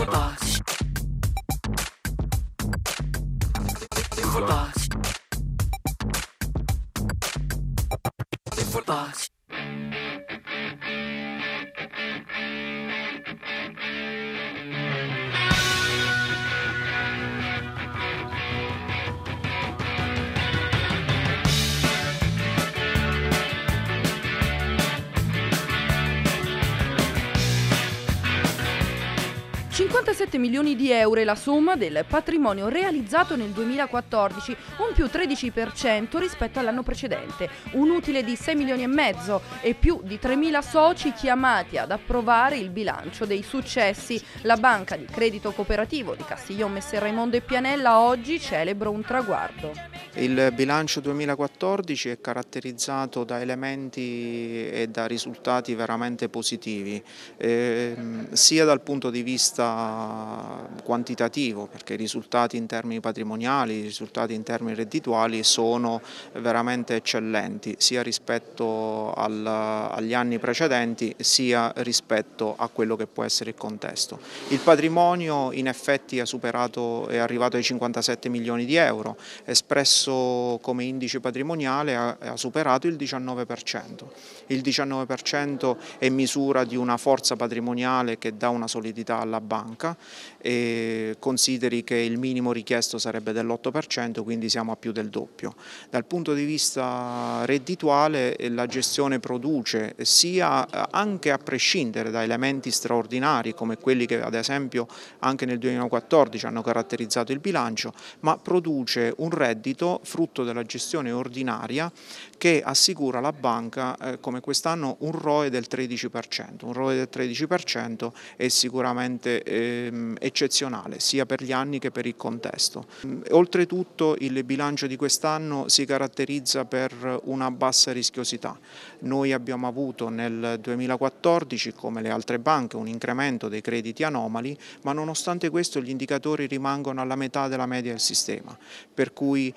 footbox. 137 milioni di euro è la somma del patrimonio realizzato nel 2014, un più 13% rispetto all'anno precedente, un utile di 6 milioni e mezzo e più di 3.000 soci chiamati ad approvare il bilancio dei successi. La banca di credito cooperativo di Castiglione Messer Raimondo e Pianella oggi celebra un traguardo. Il bilancio 2014 è caratterizzato da elementi e da risultati veramente positivi, eh, sia dal punto di vista quantitativo, perché i risultati in termini patrimoniali, i risultati in termini reddituali sono veramente eccellenti, sia rispetto al, agli anni precedenti, sia rispetto a quello che può essere il contesto. Il patrimonio in effetti superato, è arrivato ai 57 milioni di euro, espresso adesso come indice patrimoniale ha, ha superato il 19%. Il 19% è misura di una forza patrimoniale che dà una solidità alla banca e consideri che il minimo richiesto sarebbe dell'8%, quindi siamo a più del doppio. Dal punto di vista reddituale eh, la gestione produce sia eh, anche a prescindere da elementi straordinari come quelli che ad esempio anche nel 2014 hanno caratterizzato il bilancio, ma produce un reddito frutto della gestione ordinaria che assicura alla banca eh, come quest'anno un ROE del 13%, un ROE del 13% è sicuramente ehm, eccezionale sia per gli anni che per il contesto. Mm, oltretutto il bilancio di quest'anno si caratterizza per una bassa rischiosità. Noi abbiamo avuto nel 2014 come le altre banche un incremento dei crediti anomali ma nonostante questo gli indicatori rimangono alla metà della media del sistema per cui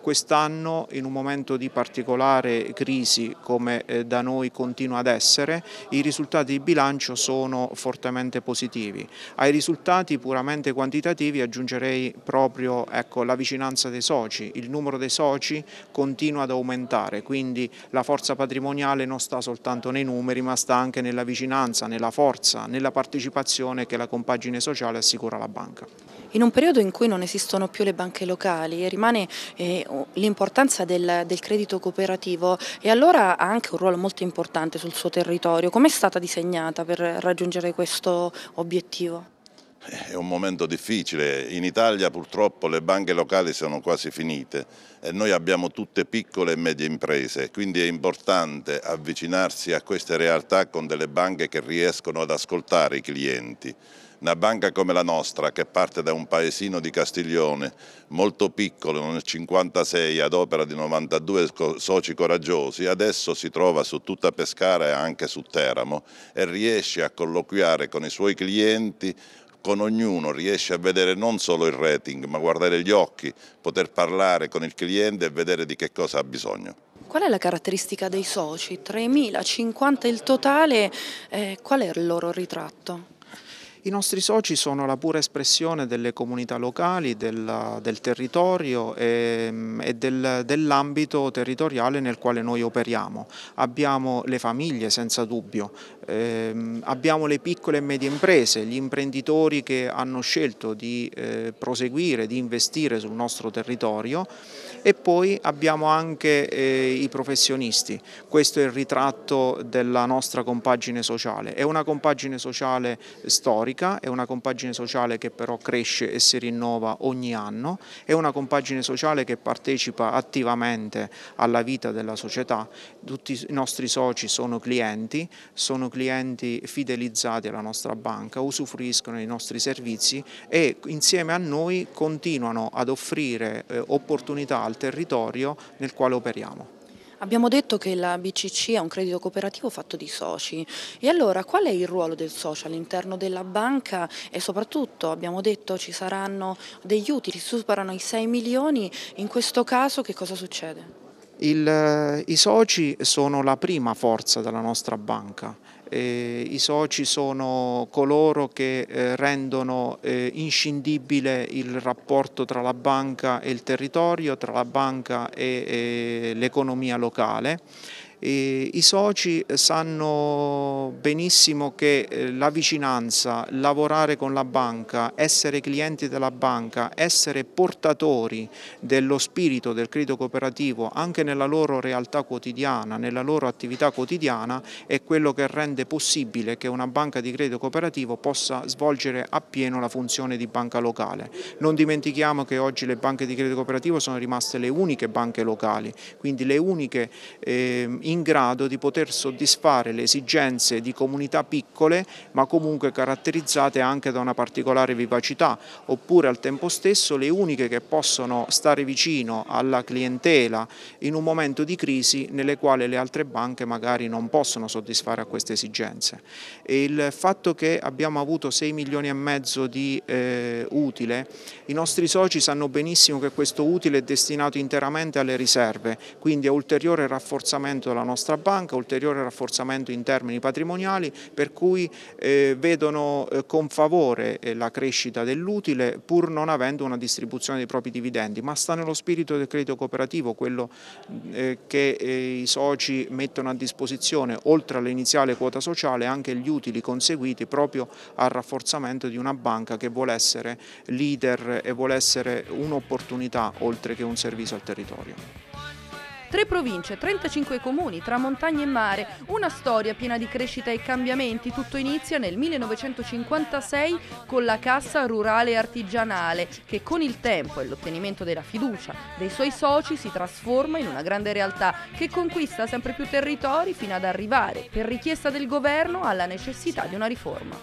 Quest'anno in un momento di particolare crisi come eh, da noi continua ad essere, i risultati di bilancio sono fortemente positivi. Ai risultati puramente quantitativi aggiungerei proprio ecco, la vicinanza dei soci, il numero dei soci continua ad aumentare, quindi la forza patrimoniale non sta soltanto nei numeri ma sta anche nella vicinanza, nella forza, nella partecipazione che la compagine sociale assicura alla banca. In un periodo in cui non esistono più le banche locali e rimane l'importanza del, del, credito cooperativo e allora ha anche un ruolo molto importante sul suo territorio. Come è stata disegnata per raggiungere questo obiettivo? È un momento difficile, in Italia purtroppo le banche locali sono quasi finite e noi abbiamo tutte piccole e medie imprese, quindi è importante avvicinarsi a queste realtà con delle banche che riescono ad ascoltare i clienti. Una banca come la nostra, che parte da un paesino di Castiglione, molto piccolo nel 1956, ad opera di 92 soci coraggiosi, adesso si trova su tutta Pescara e anche su Teramo e riesce a colloquiare con i suoi clienti con ognuno, riesce a vedere non solo il rating, ma guardare gli occhi, poter parlare con il cliente e vedere di che cosa ha bisogno. Qual è la caratteristica dei soci? 3.050 il totale, eh, qual è il loro ritratto? I nostri soci sono la pura espressione delle comunità locali, della, del territorio e, ehm, e del, dell'ambito territoriale nel quale noi operiamo. Abbiamo le famiglie senza dubbio, eh, abbiamo le piccole e medie imprese, gli imprenditori che hanno scelto di eh, proseguire, di investire sul nostro territorio e poi abbiamo anche eh, i professionisti. Questo è il ritratto della nostra compagine sociale, è una compagine sociale storica storica, è una compagine sociale che però cresce e si rinnova ogni anno, è una compagine sociale che partecipa attivamente alla vita della società, tutti i nostri soci sono clienti, sono clienti fidelizzati alla nostra banca, usufruiscono dei nostri servizi e insieme a noi continuano ad offrire eh, opportunità al territorio nel quale operiamo. Abbiamo detto che la BCC è un credito cooperativo fatto di soci e allora qual è il ruolo del socio all'interno della banca e soprattutto abbiamo detto ci saranno degli utili, superano i 6 milioni, in questo caso che cosa succede? Il, eh, I soci sono la prima forza della nostra banca eh, I soci sono coloro che eh, rendono eh, inscindibile il rapporto tra la banca e il territorio, tra la banca e, e l'economia locale. I soci eh, sanno benissimo che eh, la vicinanza, lavorare con la banca, essere clienti della banca, essere portatori dello spirito del credito cooperativo anche nella loro realtà quotidiana, nella loro attività quotidiana è quello che rende possibile che una banca di credito cooperativo possa svolgere appieno la funzione di banca locale. Non dimentichiamo che oggi le banche di credito cooperativo sono rimaste le uniche banche locali, quindi le uniche eh, in grado di poter soddisfare le esigenze di comunità piccole ma comunque caratterizzate anche da una particolare vivacità oppure al tempo stesso le uniche che possono stare vicino alla clientela in un momento di crisi nelle quali le altre banche magari non possono soddisfare a queste esigenze. E il fatto che abbiamo avuto 6 milioni e mezzo di eh, utile, i nostri soci sanno benissimo che questo utile è destinato interamente alle riserve, quindi è ulteriore rafforzamento della nostra banca, ulteriore rafforzamento in termini patrimoniali per cui eh, vedono eh, con favore eh, la crescita dell'utile pur non avendo una distribuzione dei propri dividendi, ma sta nello spirito del credito cooperativo, quello eh, che eh, i soci mettono a disposizione oltre all'iniziale quota sociale anche gli utili conseguiti proprio al rafforzamento di una banca che vuole essere leader e vuole essere un'opportunità oltre che un servizio al territorio. Tre province, 35 comuni, tra montagne e mare, una storia piena di crescita e cambiamenti. Tutto inizia nel 1956 con la Cassa Rurale Artigianale, che con il tempo e l'ottenimento della fiducia dei suoi soci si trasforma in una grande realtà che conquista sempre più territori fino ad arrivare, per richiesta del governo, alla necessità di una riforma.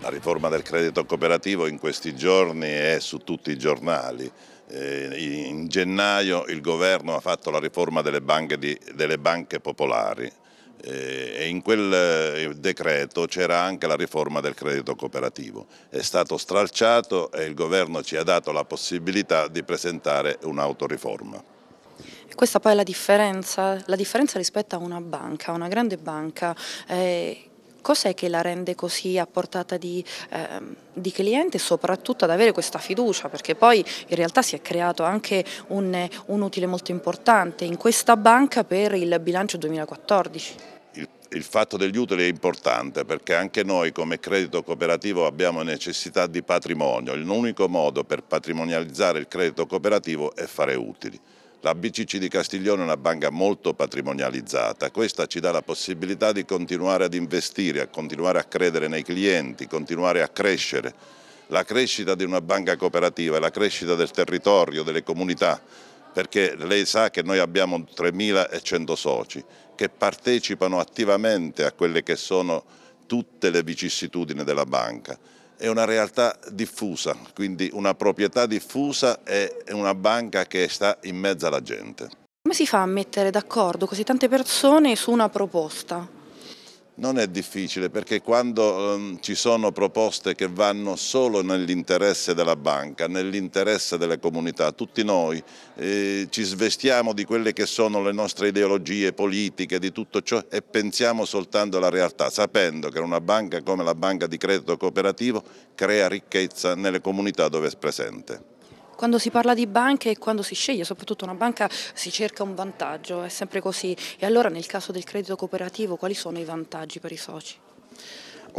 La riforma del credito cooperativo in questi giorni è su tutti i giornali, eh, in gennaio il governo ha fatto la riforma delle banche, di, delle banche popolari eh, e in quel eh, decreto c'era anche la riforma del credito cooperativo. È stato stralciato e il governo ci ha dato la possibilità di presentare un'autoriforma. Questa poi è la differenza, la differenza rispetto a una banca, una grande banca. Eh Cos'è che la rende così a portata di, ehm, di cliente, soprattutto ad avere questa fiducia? Perché poi in realtà si è creato anche un, un utile molto importante in questa banca per il bilancio 2014 il fatto degli utili è importante perché anche noi come credito cooperativo abbiamo necessità di patrimonio. L'unico modo per patrimonializzare il credito cooperativo è fare utili. La BCC di Castiglione è una banca molto patrimonializzata, questa ci dà la possibilità di continuare ad investire, a continuare a credere nei clienti, continuare a crescere. La crescita di una banca cooperativa è la crescita del territorio, delle comunità, perché lei sa che noi abbiamo 3.100 soci che partecipano attivamente a quelle che sono tutte le vicissitudini della banca è una realtà diffusa, quindi una proprietà diffusa è una banca che sta in mezzo alla gente. Come si fa a mettere d'accordo così tante persone su una proposta? Non è difficile perché quando um, ci sono proposte che vanno solo nell'interesse della banca, nell'interesse delle comunità, tutti noi eh, ci svestiamo di quelle che sono le nostre ideologie politiche, di tutto ciò e pensiamo soltanto alla realtà, sapendo che una banca come la banca di credito cooperativo crea ricchezza nelle comunità dove è presente. Quando si parla di banche e quando si sceglie soprattutto una banca si cerca un vantaggio, è sempre così. E allora nel caso del credito cooperativo quali sono i vantaggi per i soci?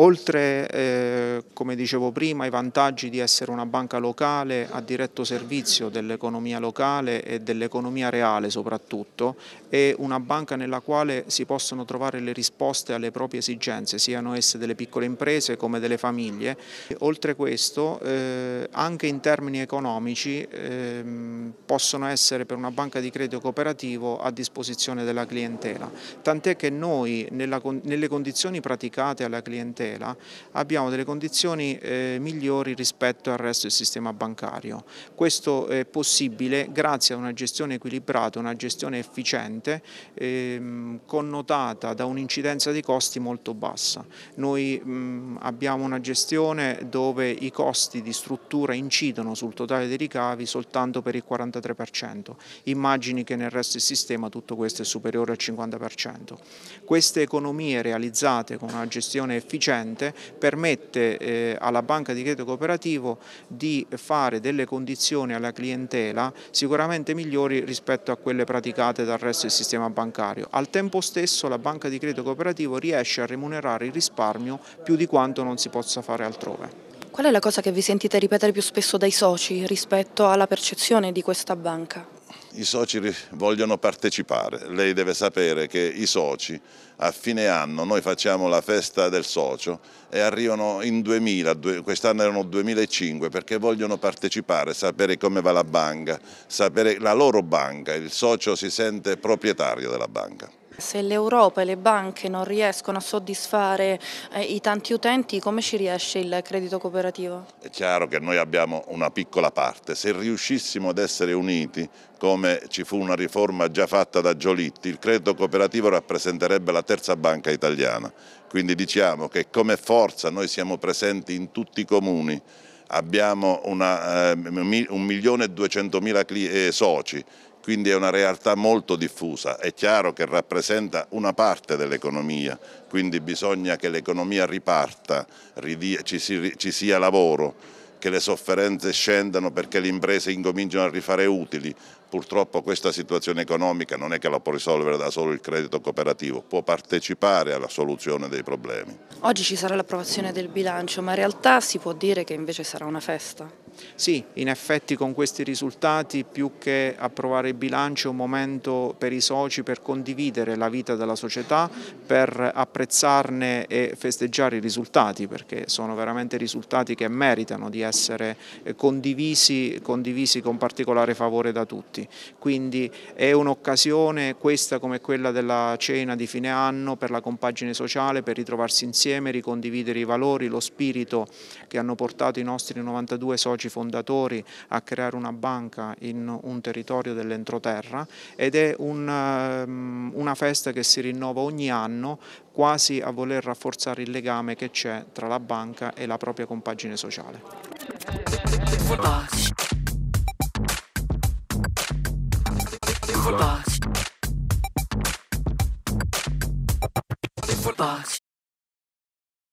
Oltre, eh, come dicevo prima, ai vantaggi di essere una banca locale a diretto servizio dell'economia locale e dell'economia reale soprattutto, è una banca nella quale si possono trovare le risposte alle proprie esigenze, siano esse delle piccole imprese come delle famiglie. Oltre questo, eh, anche in termini economici, eh, possono essere per una banca di credito cooperativo a disposizione della clientela. Tant'è che noi, nella, nelle condizioni praticate alla clientela, clientela abbiamo delle condizioni eh, migliori rispetto al resto del sistema bancario. Questo è possibile grazie a una gestione equilibrata, una gestione efficiente ehm, connotata da un'incidenza di costi molto bassa. Noi mh, mm, abbiamo una gestione dove i costi di struttura incidono sul totale dei ricavi soltanto per il 43%. Immagini che nel resto del sistema tutto questo è superiore al 50%. Queste economie realizzate con una gestione efficiente efficiente permette eh, alla banca di credito cooperativo di fare delle condizioni alla clientela sicuramente migliori rispetto a quelle praticate dal resto del sistema bancario. Al tempo stesso la banca di credito cooperativo riesce a remunerare il risparmio più di quanto non si possa fare altrove. Qual è la cosa che vi sentite ripetere più spesso dai soci rispetto alla percezione di questa banca? I soci vogliono partecipare, lei deve sapere che i soci a fine anno, noi facciamo la festa del socio e arrivano in 2000, quest'anno erano 2005 perché vogliono partecipare, sapere come va la banca, sapere la loro banca, il socio si sente proprietario della banca. Se l'Europa e le banche non riescono a soddisfare eh, i tanti utenti, come ci riesce il credito cooperativo? È chiaro che noi abbiamo una piccola parte, se riuscissimo ad essere uniti, come ci fu una riforma già fatta da Giolitti, il credito cooperativo rappresenterebbe la terza banca italiana. Quindi diciamo che come forza noi siamo presenti in tutti i comuni, abbiamo una, eh, milione e duecentomila eh, soci, quindi è una realtà molto diffusa, è chiaro che rappresenta una parte dell'economia, quindi bisogna che l'economia riparta, ci sia lavoro, che le sofferenze scendano perché le imprese incominciano a rifare utili. Purtroppo questa situazione economica non è che la può risolvere da solo il credito cooperativo, può partecipare alla soluzione dei problemi. Oggi ci sarà l'approvazione del bilancio, ma in realtà si può dire che invece sarà una festa? Sì, in effetti con questi risultati più che approvare il bilancio è un momento per i soci per condividere la vita della società, per apprezzarne e festeggiare i risultati perché sono veramente risultati che meritano di essere eh, condivisi, condivisi con particolare favore da tutti. Quindi è un'occasione questa come quella della cena di fine anno per la compagine sociale, per ritrovarsi insieme, ricondividere i valori, lo spirito che hanno portato i nostri 92 soci soci fondatori a creare una banca in un territorio dell'entroterra ed è un, ehm, una festa che si rinnova ogni anno quasi a voler rafforzare il legame che c'è tra la banca e la propria compagine sociale. Box.